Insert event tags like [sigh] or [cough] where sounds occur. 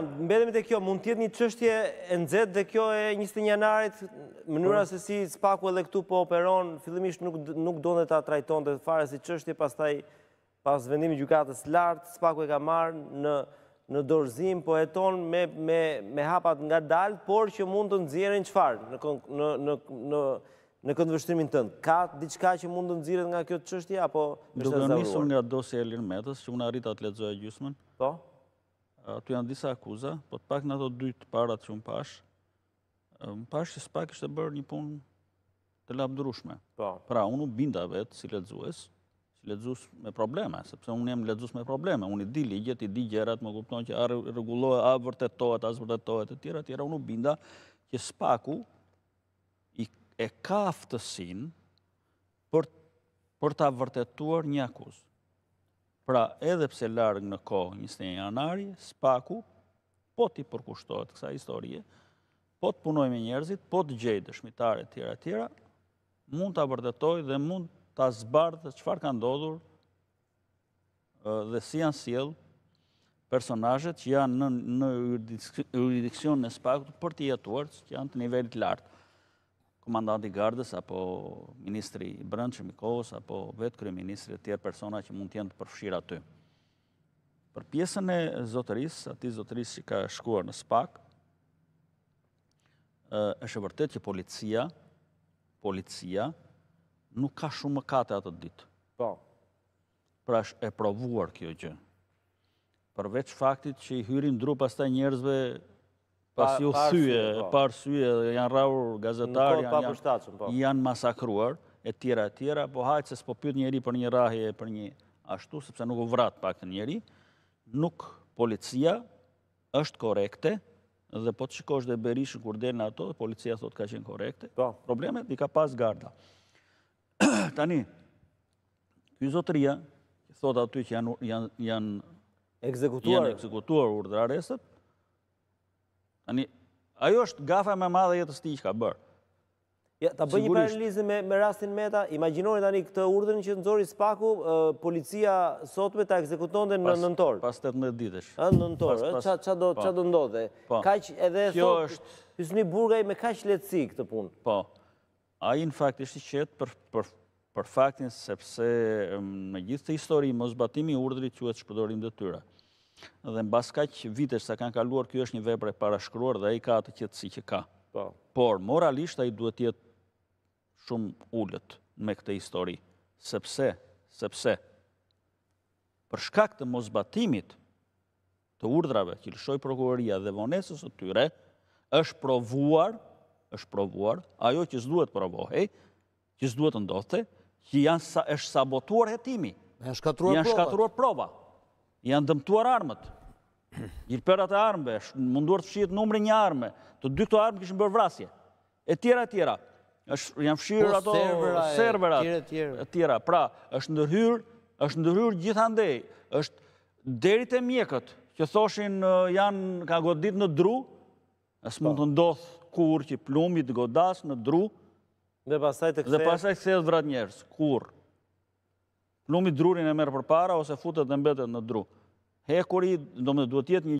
Mbedem të kjo, mund tjetë një qështje e nëzet dhe kjo e njështë një narit, mënyra po. se si spaku edhe këtu po operon, fillimisht nuk do në të atrajton dhe fare si qështje, pas taj, pas vendimi gjukatës lartë, spaku e ka marë në në dorëzim, po eton me hapat nga dalë, por që mund të nëzirën në qëfarë në këndëvështrimin tëndë. Ka diçka që mund të nëzirën nga kjo të apo është të zavruar? Dukë në njësëm nga dosje e lirë metës, që unë arrit atë letëzoj e gjusëmën, po. Atu janë disa akuza, po të pak në ato dytë parat që unë pash, më pash që s'pak ishte bërë një punë të labdrushme. Po. Pra, unë u binda vetë si ledzues, si ledzues me probleme, sepse unë jem ledzues me probleme, unë i di ligjet, i di gjerat, më kupton që a regulohet, a vërtetohet, a zvërtetohet, e tjera, tjera, unë u binda që s'paku e kaftësin për të vërtetuar një akuzë. Pra, edhe pse largë në kohë 21 janari, spaku, po t'i përkushtohet kësa historie, po t'punoj me njerëzit, po t'gjej dëshmitare tjera tjera, mund t'a bërdetoj dhe mund t'a dhe qëfar ka ndodhur dhe si janë siel personajet që janë në juridikcion në spaku për t'i jetuar që janë të nivellit lartë komandanti gardës, apo ministri i brëndshëm i kohës, apo vetë krye ministri e tjerë persona që mund tjenë të përfshirë aty. Për pjesën e zotëris, ati zotëris që ka shkuar në SPAK, është e vërtet që policia, policia, nuk ka shumë më kate atë ditë. Po. Pra është e provuar kjo gjë. Përveç faktit që i hyrin drupa staj njerëzve pas ju thyje, po. par ju thyje, janë rraur gazetarë, po. janë masakruar, e tjera, e tjera, po hajtë se s'po pyt njeri për një rahje, për një ashtu, sepse nuk u vratë pak të njeri, nuk policia është korekte, dhe po të shikosh dhe berishë kur dhe në ato, policia thot ka qenë korekte, po. problemet i ka pas garda. [clears throat] Tani, kjo zotëria, thot aty që janë... Ekzekutuar. Janë ekzekutuar urdra arestët, Ani, ajo është gafa më madhe jetës ti që ka bërë. Ja, ta bëj një paralizë me me rastin Meta. Imagjinoni tani këtë urdhën që nxori Spaku, policia sotme ta ta dhe në nëntorë. Pas 18 ditësh. Në nëntorë, që ç'a ç'a do po. ç'a do ndodhe. Po. Kaq edhe sot. Kjo është Hysni Burgaj me kaq lehtësi këtë punë. Po. Ai në fakt është i qetë për për për faktin sepse me gjithë të histori mos zbatimi i urdhrit shpëdorim dhe detyrë dhe në baskaq vitesh sa kanë kaluar, kjo është një e parashkruar dhe e ka atë qëtë si që ka. Po. Por, moralisht, a i duhet jetë shumë ullët me këte histori. Sepse, sepse, për shkak të mosbatimit të urdrave, që lëshoj prokuroria dhe vonesës të tyre, është provuar, është provuar, ajo që s'duhet provohej, që s'duhet ndote, që është sabotuar jetimi. Janë shkatruar prova. Janë shkatruar prova janë dëmtuar armët, [clears throat] për e armëve, munduar të fshirë të numre një armë, të dy këto armë këshën bërë vrasje, e tjera, tjera, janë fshirë po, ato serverat, e tjera, pra, është ndërhyrë, është ndërhyrë gjithandej, është derit e mjekët, që thoshin janë ka godit në dru, është mund të po. ndodhë kur që plumbit godas në dru, dhe pasaj të këthejë vrat njerës, kur? lumi drurin e merë për para ose futët dhe mbetet në dru. Hekuri, kur i do më duhet jetë